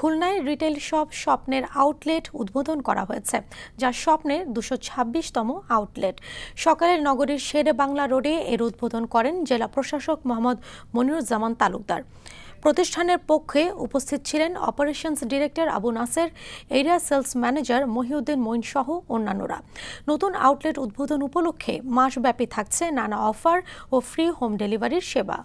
খুলনায় retail shop স্বপ্নের outlet উদ্বোধন করা হয়েছে যা স্বপ্নের দুশো ছাব্বিশতম আউটলেট সকালে নগরীর শের বাংলা রোডে এর উদ্বোধন করেন জেলা প্রশাসক মোহাম্মদ মনিরুজ্জামান তালুকদার প্রতিষ্ঠানের পক্ষে উপস্থিত ছিলেন operations director Abu Naser area sales manager Mohiuddin Moin সহ অন্যান্যরা নতুন আউটলেট উদ্বোধন উপলক্ষে মাসব্যাপী থাকছে নানা অফার ও ফ্রি হোম ডেলিভারির সেবা